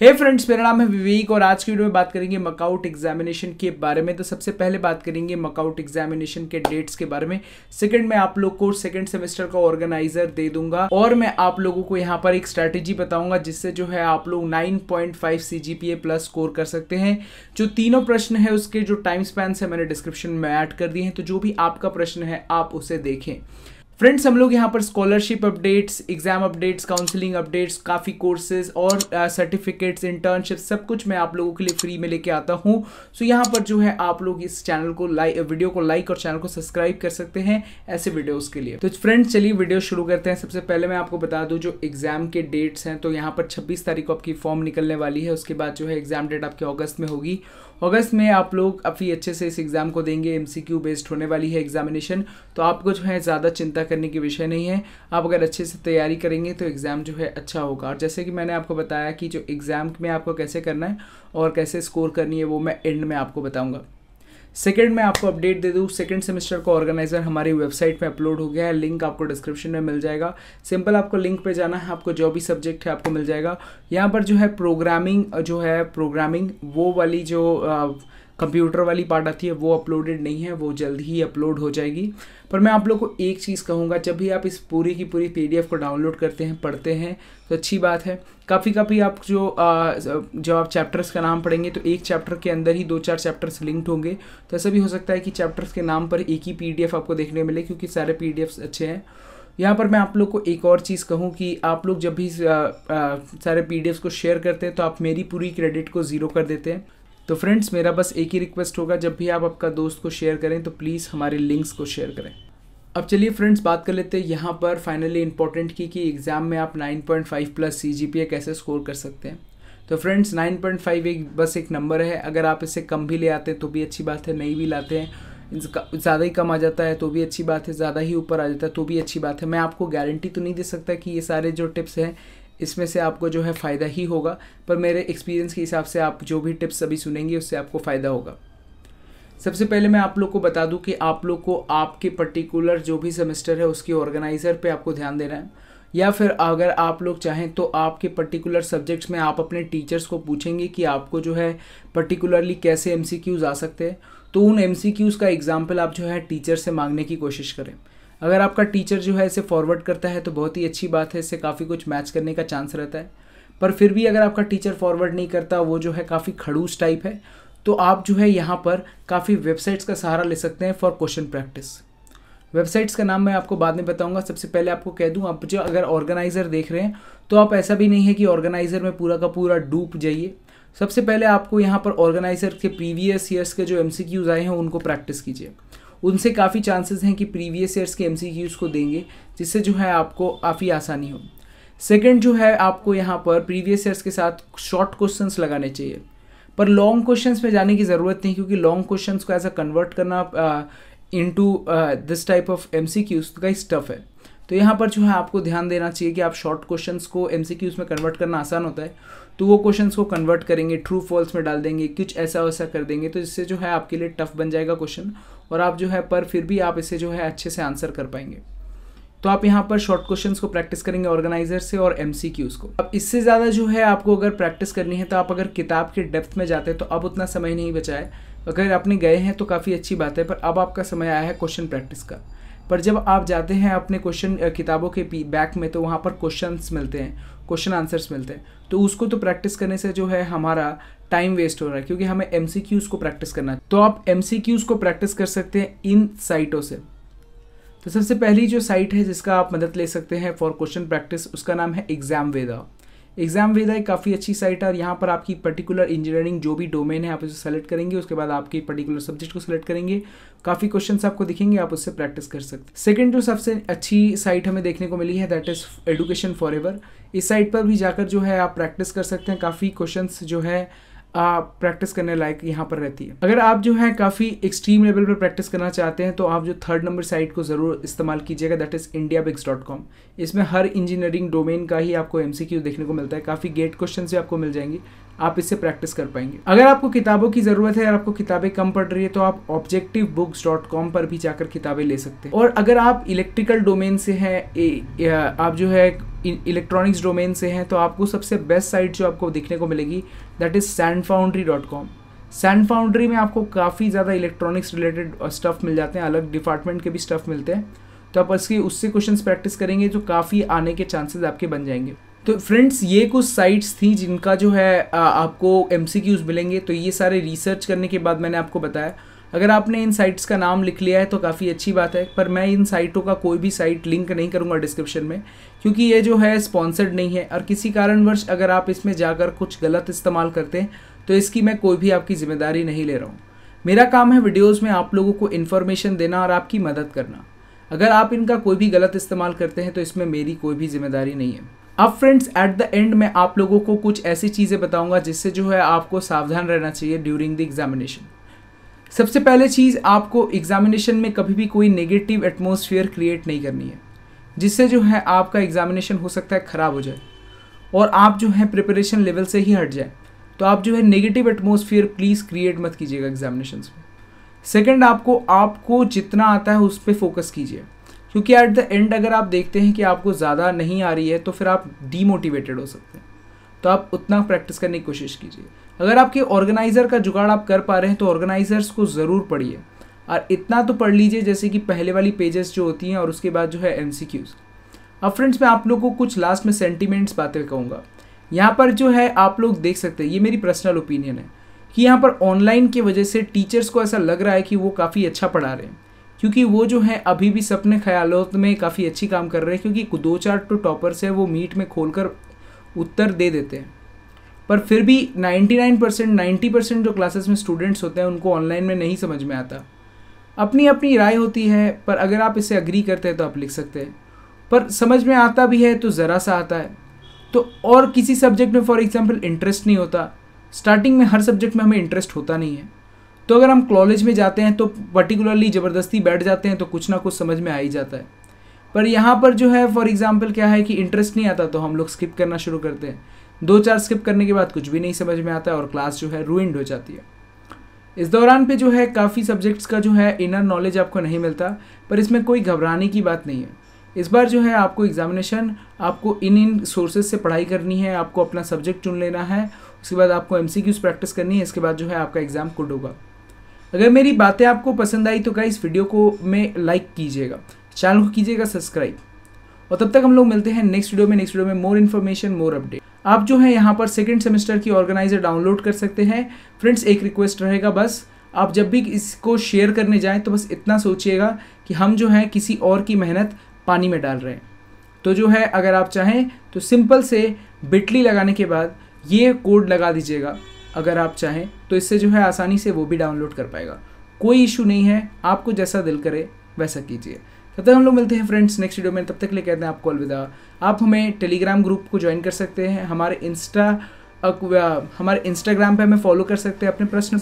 हे hey friends मेरा नाम है विवेक और आज की वीडियो में बात करेंगे मकआउट एग्जामिनेशन के बारे में तो सबसे पहले बात करेंगे मकआउट एग्जामिनेशन के डेट्स के बारे में सेकंड मैं आप लोग को सेकंड सेमेस्टर का ऑर्गेनाइजर दे दूंगा और मैं आप लोगों को यहाँ पर एक स्ट्रैटेजी बताऊंगा जिससे जो है आप लोग नाइन पॉइंट प्लस स्कोर कर सकते हैं जो तीनों प्रश्न है उसके जो टाइम स्पैन से मैंने डिस्क्रिप्शन में ऐड कर दिए हैं तो जो भी आपका प्रश्न है आप उसे देखें फ्रेंड्स हम लोग यहाँ पर scholarship updates exam updates counselling updates काफ़ी कोर्सेज और सर्टिफिकेट्स uh, इंटर्नशिप सब कुछ मैं आप लोगों के लिए फ्री में लेके आता हूँ सो so, यहाँ पर जो है आप लोग इस चैनल को लाइक वीडियो को लाइक और चैनल को सब्सक्राइब कर सकते हैं ऐसे वीडियोज़ के लिए तो फ्रेंड्स चलिए वीडियो शुरू करते हैं सबसे पहले मैं आपको बता दूँ जो एग्ज़ाम के डेट्स हैं तो यहाँ पर छब्बीस तारीख को आपकी फॉर्म निकलने वाली है उसके बाद जो है एग्ज़ाम डेट आपकी अगस्त में होगी अगस्त में आप लोग अभी अच्छे से इस एग्ज़ाम को देंगे एम बेस्ड होने वाली है एग्जामिनेशन तो आपको जो है ज़्यादा चिंता करने की विषय नहीं है आप अगर अच्छे से तैयारी करेंगे तो एग्ज़ाम जो है अच्छा होगा और जैसे कि मैंने आपको बताया कि जो एग्ज़ाम में आपको कैसे करना है और कैसे स्कोर करनी है वो मैं एंड में आपको बताऊँगा सेकेंड मैं आपको अपडेट दे दूँ सेकेंड सेमेस्टर का ऑर्गेनाइजर हमारी वेबसाइट पे अपलोड हो गया है लिंक आपको डिस्क्रिप्शन में मिल जाएगा सिंपल आपको लिंक पे जाना है आपको जो भी सब्जेक्ट है आपको मिल जाएगा यहाँ पर जो है प्रोग्रामिंग जो है प्रोग्रामिंग वो वाली जो आ, कंप्यूटर वाली पार्ट आती है वो अपलोडेड नहीं है वो जल्द ही अपलोड हो जाएगी पर मैं आप लोग को एक चीज़ कहूँगा जब भी आप इस पूरी की पूरी पी को डाउनलोड करते हैं पढ़ते हैं तो अच्छी बात है काफ़ी काफ़ी आप जो आ, जब आप चैप्टर्स का नाम पढ़ेंगे तो एक चैप्टर के अंदर ही दो चार चैप्टर्स लिंक्ड होंगे तो ऐसा भी हो सकता है कि चैप्टर्स के नाम पर एक ही पीडीएफ आपको देखने मिले क्योंकि सारे पीडीएफ्स अच्छे हैं यहाँ पर मैं आप लोग को एक और चीज़ कहूँ कि आप लोग जब भी आ, आ, सारे पी को शेयर करते हैं तो आप मेरी पूरी क्रेडिट को ज़ीरो कर देते हैं तो फ्रेंड्स मेरा बस एक ही रिक्वेस्ट होगा जब भी आप आपका दोस्त को शेयर करें तो प्लीज़ हमारे लिंक्स को शेयर करें अब चलिए फ्रेंड्स बात कर लेते हैं यहाँ पर फाइनली इंपॉर्टेंट की कि एग्ज़ाम में आप 9.5 प्लस सी कैसे स्कोर कर सकते हैं तो फ्रेंड्स 9.5 एक बस एक नंबर है अगर आप इसे कम भी ले आते हैं तो भी अच्छी बात है नहीं भी लाते हैं ज़्यादा ही कम आ जाता है तो भी अच्छी बात है ज़्यादा ही ऊपर आ जाता है तो भी अच्छी बात है मैं आपको गारंटी तो नहीं दे सकता कि ये सारे जो टिप्स हैं इसमें से आपको जो है फ़ायदा ही होगा पर मेरे एक्सपीरियंस के हिसाब से आप जो भी टिप्स अभी सुनेंगे उससे आपको फ़ायदा होगा सबसे पहले मैं आप लोग को बता दूं कि आप लोग को आपके पर्टिकुलर जो भी सेमेस्टर है उसके ऑर्गेनाइज़र पे आपको ध्यान देना है या फिर अगर आप लोग चाहें तो आपके पर्टिकुलर सब्जेक्ट्स में आप अपने टीचर्स को पूछेंगे कि आपको जो है पर्टिकुलरली कैसे एम आ सकते हैं तो उन एम का एग्ज़ाम्पल आप जो है टीचर से मांगने की कोशिश करें अगर आपका टीचर जो है इसे फॉरवर्ड करता है तो बहुत ही अच्छी बात है इससे काफ़ी कुछ मैच करने का चांस रहता है पर फिर भी अगर आपका टीचर फॉरवर्ड नहीं करता वो जो है काफ़ी खड़ूस टाइप है तो आप जो है यहाँ पर काफ़ी वेबसाइट्स का सहारा ले सकते हैं फॉर क्वेश्चन प्रैक्टिस वेबसाइट्स का नाम मैं आपको बाद में बताऊंगा सबसे पहले आपको कह दूं आप जो अगर ऑर्गेनाइज़र देख रहे हैं तो आप ऐसा भी नहीं है कि ऑर्गेनाइज़र में पूरा का पूरा डूब जाइए सबसे पहले आपको यहाँ पर ऑर्गेनाइज़र के प्रीवियस ईयर्स के जो एम आए हैं उनको प्रैक्टिस कीजिए उनसे काफ़ी चांसेस हैं कि प्रीवियस ईयर्स के एम को देंगे जिससे जो है आपको काफ़ी आसानी हो सेकेंड जो है आपको यहाँ पर प्रीवियस ईयर्स के साथ शॉर्ट क्वेश्चन लगाने चाहिए पर लॉन्ग क्वेश्चंस में जाने की ज़रूरत नहीं क्योंकि लॉन्ग क्वेश्चंस को ऐसा कन्वर्ट करना into this type of M C Qs का ही स्टफ है तो यहाँ पर जो है आपको ध्यान देना चाहिए कि आप शॉर्ट क्वेश्चंस को एम सी क्यूज में कन्वर्ट करना आसान होता है तो वो क्वेश्चंस को कन्वर्ट करेंगे ट्रू फॉल्स में डाल देंगे कुछ ऐसा वैसा कर देंगे तो इससे जो है आपके लिए टफ बन जाएगा क्वेश्चन और आप जो है पर फिर भी आप इसे जो है अच्छे से आंसर कर पाएंगे तो आप यहाँ पर शॉर्ट क्वेश्चंस को प्रैक्टिस करेंगे ऑर्गेनाइजर से और एम को अब इससे ज़्यादा जो है आपको अगर प्रैक्टिस करनी है तो आप अगर किताब के डेप्थ में जाते हैं तो अब उतना समय नहीं बचा है अगर आपने गए हैं तो काफ़ी अच्छी बात है पर अब आपका समय आया है क्वेश्चन प्रैक्टिस का पर जब आप जाते हैं अपने क्वेश्चन किताबों के बैक में तो वहाँ पर क्वेश्चंस मिलते हैं क्वेश्चन आंसर्स मिलते हैं तो उसको तो प्रैक्टिस करने से जो है हमारा टाइम वेस्ट हो रहा है क्योंकि हमें एम को प्रैक्टिस करना है तो आप एम को प्रैक्टिस कर सकते हैं इन साइटों से तो सबसे पहली जो साइट है जिसका आप मदद ले सकते हैं फॉर क्वेश्चन प्रैक्टिस उसका नाम है एग्जाम वेदा एग्जाम वेदा एक काफ़ी अच्छी साइट है और यहाँ पर आपकी पर्टिकुलर इंजीनियरिंग जो भी डोमेन है आप उसे सेलेक्ट करेंगे उसके बाद आपके पर्टिकुलर सब्जेक्ट को सेलेक्ट करेंगे काफ़ी क्वेश्चन आपको दिखेंगे आप उससे प्रैक्टिस कर सकते हैं सेकेंड जो सबसे अच्छी साइट हमें देखने को मिली है दैट इज़ एडुकेशन फॉर इस साइट पर भी जाकर जो है आप प्रैक्टिस कर सकते हैं काफ़ी क्वेश्चन जो है प्रैक्टिस करने लायक यहाँ पर रहती है अगर आप जो है काफ़ी एक्सट्रीम लेवल पर प्रैक्टिस करना चाहते हैं तो आप जो थर्ड नंबर साइट को ज़रूर इस्तेमाल कीजिएगा that is India bix dot com इसमें हर इंजीनियरिंग डोमेन का ही आपको एम देखने को मिलता है काफ़ी गेट क्वेश्चन भी आपको मिल जाएंगे आप इससे प्रैक्टिस कर पाएंगे अगर आपको किताबों की ज़रूरत है और आपको किताबें कम पड़ रही है तो आप ऑब्जेक्टिव बुक्स डॉट कॉम पर भी जाकर किताबें ले सकते हैं और अगर आप इलेक्ट्रिकल डोमेन से हैं आप जो है इलेक्ट्रॉनिक्स डोमेन से हैं तो आपको सबसे बेस्ट साइट जो आपको देखने को मिलेगी that is Sanfoundry dot com Sanfoundry में आपको काफ़ी ज़्यादा इलेक्ट्रॉनिक्स रिलेटेड स्टफ़ मिल जाते हैं अलग डिपार्टमेंट के भी स्टफ़ मिलते हैं तो आप इसकी उससे क्वेश्चन प्रैक्टिस करेंगे जो काफ़ी आने के चांसेस आपके बन जाएंगे तो फ्रेंड्स ये कुछ साइट्स थी जिनका जो है आपको एम मिलेंगे तो ये सारे रिसर्च करने के बाद मैंने आपको बताया अगर आपने इन साइट्स का नाम लिख लिया है तो काफ़ी अच्छी बात है पर मैं इन साइटों का कोई भी साइट लिंक नहीं करूँगा डिस्क्रिप्शन में क्योंकि ये जो है स्पॉन्सर्ड नहीं है और किसी कारणवश अगर आप इसमें जाकर कुछ गलत इस्तेमाल करते हैं तो इसकी मैं कोई भी आपकी ज़िम्मेदारी नहीं ले रहा हूँ मेरा काम है वीडियोज़ में आप लोगों को इन्फॉर्मेशन देना और आपकी मदद करना अगर आप इनका कोई भी गलत इस्तेमाल करते हैं तो इसमें मेरी कोई भी जिम्मेदारी नहीं है अब फ्रेंड्स एट द एंड मैं आप लोगों को कुछ ऐसी चीज़ें बताऊंगा जिससे जो है आपको सावधान रहना चाहिए ड्यूरिंग द एग्जामिनेशन सबसे पहले चीज़ आपको एग्ज़ामिनेशन में कभी भी कोई नेगेटिव एटमोसफियर क्रिएट नहीं करनी है जिससे जो है आपका एग्ज़ामिनेशन हो सकता है ख़राब हो जाए और आप जो है प्रिपरेशन लेवल से ही हट जाए तो आप जो है नेगेटिव एटमोसफियर प्लीज़ क्रिएट मत कीजिएगा एग्जामिनेशन में सेकेंड आपको आपको जितना आता है उस पर फोकस कीजिए क्योंकि एट द एंड अगर आप देखते हैं कि आपको ज़्यादा नहीं आ रही है तो फिर आप डीमोटिवेटेड हो सकते हैं तो आप उतना प्रैक्टिस करने की कोशिश कीजिए अगर आपके ऑर्गेनाइज़र का जुगाड़ आप कर पा रहे हैं तो ऑर्गेनाइज़र्स को ज़रूर पढ़िए और इतना तो पढ़ लीजिए जैसे कि पहले वाली पेजेस जो होती हैं और उसके बाद जो है एम अब फ्रेंड्स मैं आप लोग को कुछ लास्ट में सेंटिमेंट्स बातें कहूँगा यहाँ पर जो है आप लोग देख सकते हैं ये मेरी पर्सनल ओपिनियन है कि यहाँ पर ऑनलाइन की वजह से टीचर्स को ऐसा लग रहा है कि वो काफ़ी अच्छा पढ़ा रहे हैं क्योंकि वो जो है अभी भी सपने ख्यालों में काफ़ी अच्छी काम कर रहे हैं क्योंकि दो चार तो टॉपर्स हैं वो मीट में खोलकर उत्तर दे देते हैं पर फिर भी 99 परसेंट नाइन्टी परसेंट जो क्लासेस में स्टूडेंट्स होते हैं उनको ऑनलाइन में नहीं समझ में आता अपनी अपनी राय होती है पर अगर आप इसे अग्री करते हैं तो आप लिख सकते हैं पर समझ में आता भी है तो ज़रा सा आता है तो और किसी सब्जेक्ट में फॉर एग्ज़ाम्पल इंटरेस्ट नहीं होता स्टार्टिंग में हर सब्जेक्ट में हमें इंटरेस्ट होता नहीं है तो अगर हम कॉलेज में जाते हैं तो पर्टिकुलरली ज़बरदस्ती बैठ जाते हैं तो कुछ ना कुछ समझ में आ ही जाता है पर यहाँ पर जो है फॉर एग्ज़ाम्पल क्या है कि इंटरेस्ट नहीं आता तो हम लोग स्किप करना शुरू करते हैं दो चार स्किप करने के बाद कुछ भी नहीं समझ में आता और क्लास जो है रूइंड हो जाती है इस दौरान पे जो है काफ़ी सब्जेक्ट्स का जो है इनर नॉलेज आपको नहीं मिलता पर इसमें कोई घबराने की बात नहीं है इस बार जो है आपको एग्जामिनेशन आपको इन इन सोर्सेज से पढ़ाई करनी है आपको अपना सब्जेक्ट चुन लेना है उसके बाद आपको एम प्रैक्टिस करनी है इसके बाद जो है आपका एग्ज़ाम कुड होगा अगर मेरी बातें आपको पसंद आई तो क्या इस वीडियो को में लाइक कीजिएगा चैनल को कीजिएगा सब्सक्राइब और तब तक हम लोग मिलते हैं नेक्स्ट वीडियो में नेक्स्ट वीडियो में मोर इन्फॉर्मेशन मोर अपडेट आप जो है यहाँ पर सेकेंड सेमेस्टर की ऑर्गेनाइजर डाउनलोड कर सकते हैं फ्रेंड्स एक रिक्वेस्ट रहेगा बस आप जब भी इसको शेयर करने जाएं तो बस इतना सोचिएगा कि हम जो है किसी और की मेहनत पानी में डाल रहे हैं तो जो है अगर आप चाहें तो सिंपल से बिटली लगाने के बाद ये कोड लगा दीजिएगा अगर आप चाहें तो इससे जो है आसानी से वो भी डाउनलोड कर पाएगा कोई इशू नहीं है आपको जैसा दिल करे वैसा कीजिए तब तक हम लोग मिलते हैं फ्रेंड्स नेक्स्ट वीडियो में तब तक ले कहते हैं आपको अलविदा आप हमें टेलीग्राम ग्रुप को ज्वाइन कर सकते हैं हमारे इंस्टा हमारे इंस्टाग्राम पे हमें फॉलो कर सकते हैं अपने प्रश्न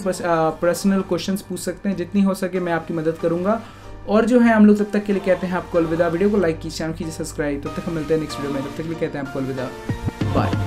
पर्सनल क्वेश्चंस पूछ सकते हैं जितनी हो सके मैं आपकी मदद करूँगा और जो है हम लोग तब तक के लिए कहते हैं आपको अलविदा वीडियो को लाइक कीजिए चैनल कीजिए सब्सक्राइब तब तक हम मिलते हैं नेक्स्ट वीडियो में तब तक के लिए कहते हैं आपको अलविदा बाय